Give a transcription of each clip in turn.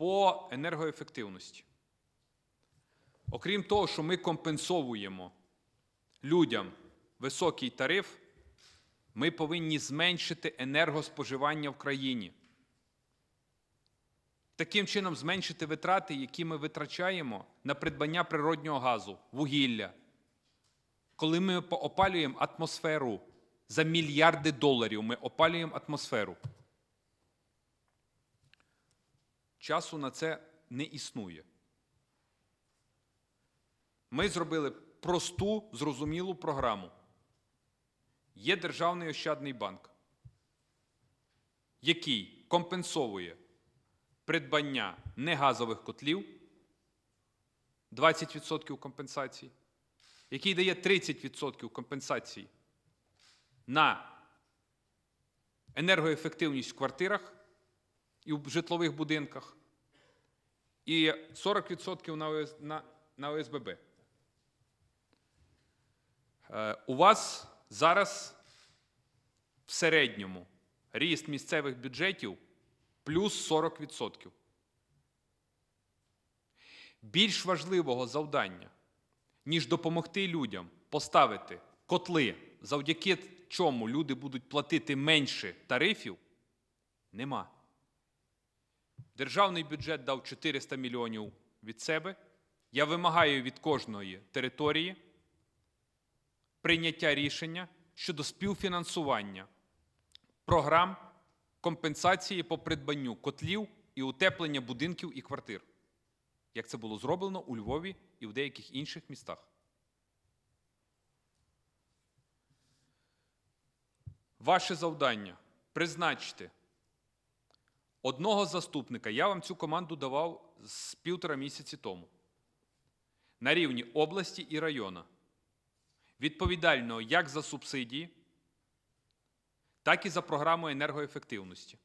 по енергоефективності. Окрім того, що ми компенсовуємо людям високий тариф, ми повинні зменшити енергоспоживання в країні. Таким чином, зменшити витрати, які ми витрачаємо на придбання природнього газу, вугілля. Коли ми опалюємо атмосферу за мільярди доларів, ми опалюємо атмосферу. часу на це не існує. Ми зробили просту, зрозумілу програму. Є Державний Ощадний банк, який компенсовує придбання негазових котлів 20% компенсації, який дає 30% компенсації на енергоефективність в квартирах і в житлових будинках, і 40% на, ОС, на, на ОСББ. Е, у вас зараз в середньому ріст місцевих бюджетів плюс 40%. Більш важливого завдання, ніж допомогти людям поставити котли, завдяки чому люди будуть платити менше тарифів, нема. Державний бюджет дав 400 мільйонів від себе. Я вимагаю від кожної території прийняття рішення щодо співфінансування програм компенсації по придбанню котлів і утеплення будинків і квартир, як це було зроблено у Львові і в деяких інших містах. Ваше завдання призначити одного заступника. Я вам цю команду давав з півтора місяці тому. На рівні області і району. Відповідального як за субсидії, так і за програму енергоефективності.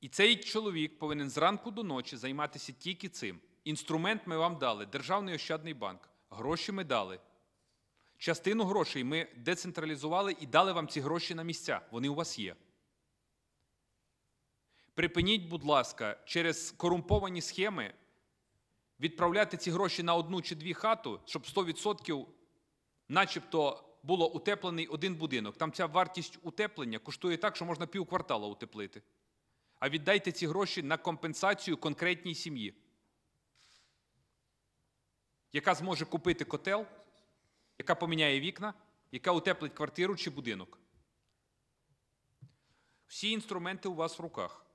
І цей чоловік повинен зранку до ночі займатися тільки цим. Інструмент ми вам дали, Державний ощадний банк. Гроші ми дали. Частину грошей ми децентралізували і дали вам ці гроші на місця. Вони у вас є. Припиніть, будь ласка, через корумповані схеми відправляти ці гроші на одну чи дві хату, щоб 100% начебто було утеплений один будинок. Там ця вартість утеплення коштує так, що можна півквартала утеплити. А віддайте ці гроші на компенсацію конкретній сім'ї, яка зможе купити котел, яка поміняє вікна, яка утеплить квартиру чи будинок. Всі інструменти у вас в руках.